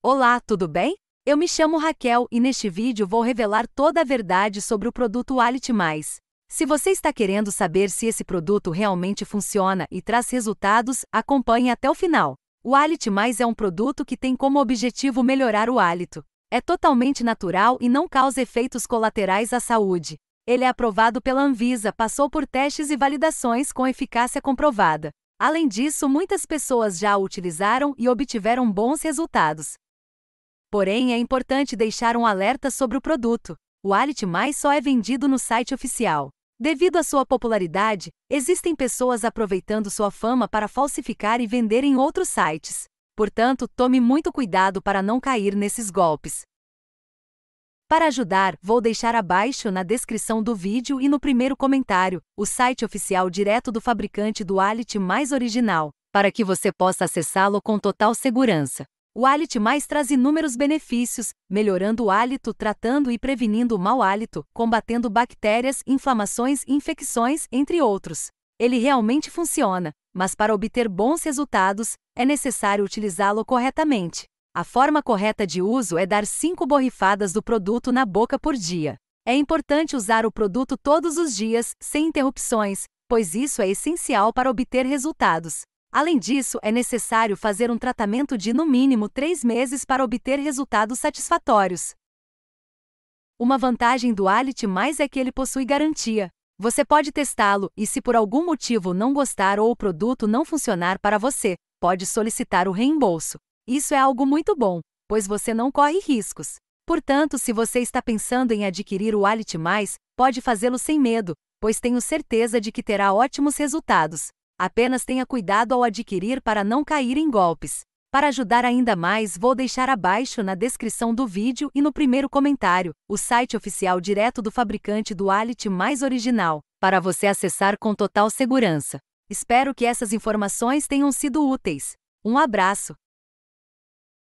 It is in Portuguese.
Olá, tudo bem? Eu me chamo Raquel e neste vídeo vou revelar toda a verdade sobre o produto Mais. Se você está querendo saber se esse produto realmente funciona e traz resultados, acompanhe até o final. O Mais é um produto que tem como objetivo melhorar o hálito. É totalmente natural e não causa efeitos colaterais à saúde. Ele é aprovado pela Anvisa, passou por testes e validações com eficácia comprovada. Além disso, muitas pessoas já o utilizaram e obtiveram bons resultados. Porém, é importante deixar um alerta sobre o produto. O Alit Mais só é vendido no site oficial. Devido à sua popularidade, existem pessoas aproveitando sua fama para falsificar e vender em outros sites. Portanto, tome muito cuidado para não cair nesses golpes. Para ajudar, vou deixar abaixo na descrição do vídeo e no primeiro comentário o site oficial direto do fabricante do Alit mais original, para que você possa acessá-lo com total segurança. O Alit Mais traz inúmeros benefícios, melhorando o hálito, tratando e prevenindo o mau hálito, combatendo bactérias, inflamações infecções, entre outros. Ele realmente funciona, mas para obter bons resultados, é necessário utilizá-lo corretamente. A forma correta de uso é dar 5 borrifadas do produto na boca por dia. É importante usar o produto todos os dias, sem interrupções, pois isso é essencial para obter resultados. Além disso, é necessário fazer um tratamento de no mínimo três meses para obter resultados satisfatórios. Uma vantagem do Alit mais é que ele possui garantia. Você pode testá-lo e, se por algum motivo não gostar ou o produto não funcionar para você, pode solicitar o reembolso. Isso é algo muito bom, pois você não corre riscos. Portanto, se você está pensando em adquirir o Alit mais, pode fazê-lo sem medo, pois tenho certeza de que terá ótimos resultados. Apenas tenha cuidado ao adquirir para não cair em golpes. Para ajudar ainda mais, vou deixar abaixo na descrição do vídeo e no primeiro comentário o site oficial direto do fabricante do Alit mais original, para você acessar com total segurança. Espero que essas informações tenham sido úteis. Um abraço!